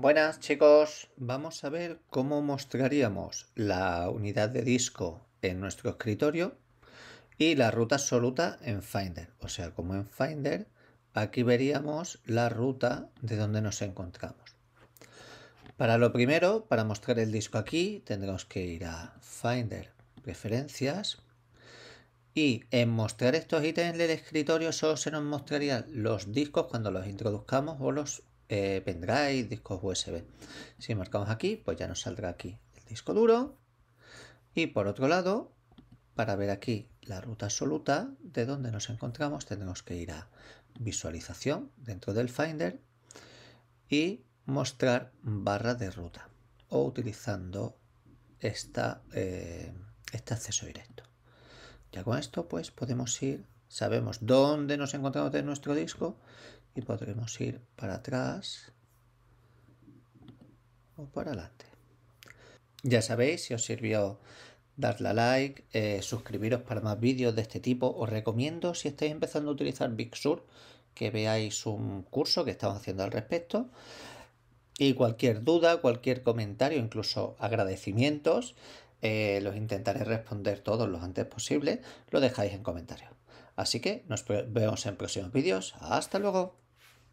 Buenas chicos, vamos a ver cómo mostraríamos la unidad de disco en nuestro escritorio y la ruta absoluta en Finder. O sea, como en Finder, aquí veríamos la ruta de donde nos encontramos. Para lo primero, para mostrar el disco aquí, tendremos que ir a Finder, Preferencias, y en mostrar estos ítems del escritorio solo se nos mostrarían los discos cuando los introduzcamos o los eh, pendrive, discos USB. Si marcamos aquí, pues ya nos saldrá aquí el disco duro. Y por otro lado, para ver aquí la ruta absoluta de donde nos encontramos, tendremos que ir a visualización dentro del Finder y mostrar barra de ruta o utilizando esta, eh, este acceso directo. Ya con esto pues podemos ir, sabemos dónde nos encontramos de nuestro disco y podremos ir para atrás o para adelante. Ya sabéis, si os sirvió darle a like, eh, suscribiros para más vídeos de este tipo. Os recomiendo, si estáis empezando a utilizar Big Sur, que veáis un curso que estamos haciendo al respecto. Y cualquier duda, cualquier comentario, incluso agradecimientos, eh, los intentaré responder todos los antes posible. Lo dejáis en comentarios. Así que nos vemos en próximos vídeos. Hasta luego.